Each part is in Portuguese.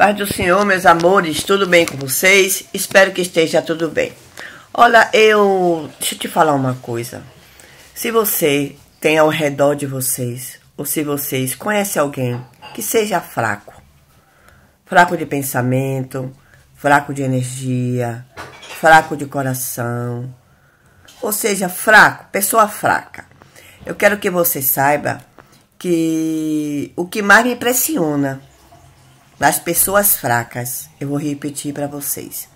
Paz do Senhor, meus amores, tudo bem com vocês? Espero que esteja tudo bem. Olha, eu. Deixa eu te falar uma coisa. Se você tem ao redor de vocês, ou se vocês conhecem alguém que seja fraco, fraco de pensamento, fraco de energia, fraco de coração, ou seja, fraco, pessoa fraca. Eu quero que você saiba que o que mais me impressiona das pessoas fracas. Eu vou repetir para vocês.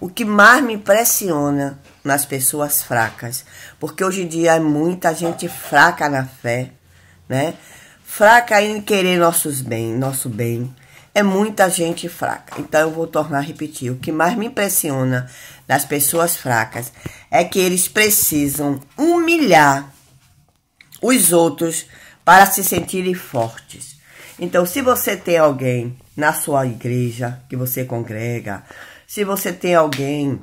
O que mais me impressiona nas pessoas fracas, porque hoje em dia é muita gente fraca na fé, né? Fraca em querer nossos bem, nosso bem. É muita gente fraca. Então eu vou tornar a repetir. O que mais me impressiona nas pessoas fracas é que eles precisam humilhar os outros para se sentirem fortes. Então, se você tem alguém na sua igreja que você congrega, se você tem alguém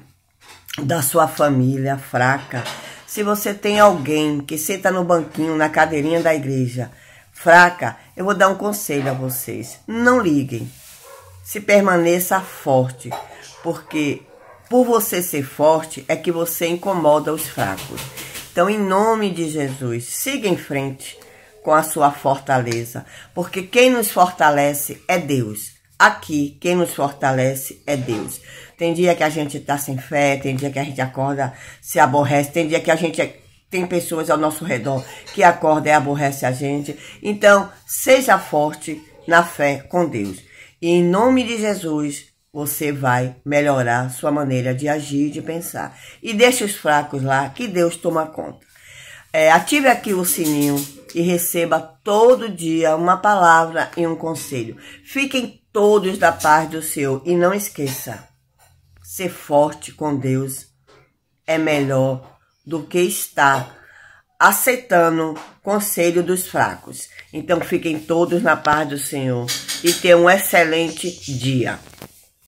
da sua família fraca, se você tem alguém que senta no banquinho, na cadeirinha da igreja, fraca, eu vou dar um conselho a vocês. Não liguem. Se permaneça forte, porque por você ser forte é que você incomoda os fracos. Então, em nome de Jesus, siga em frente com a sua fortaleza, porque quem nos fortalece é Deus. Aqui, quem nos fortalece é Deus. Tem dia que a gente tá sem fé, tem dia que a gente acorda, se aborrece, tem dia que a gente é tem pessoas ao nosso redor que acordam e aborrece a gente. Então, seja forte na fé com Deus. E em nome de Jesus, você vai melhorar sua maneira de agir, de pensar. E deixe os fracos lá, que Deus toma conta. É, ative aqui o sininho e receba todo dia uma palavra e um conselho. Fiquem todos da paz do Senhor e não esqueça, ser forte com Deus é melhor do que estar aceitando conselho dos fracos. Então fiquem todos na paz do Senhor e tenham um excelente dia.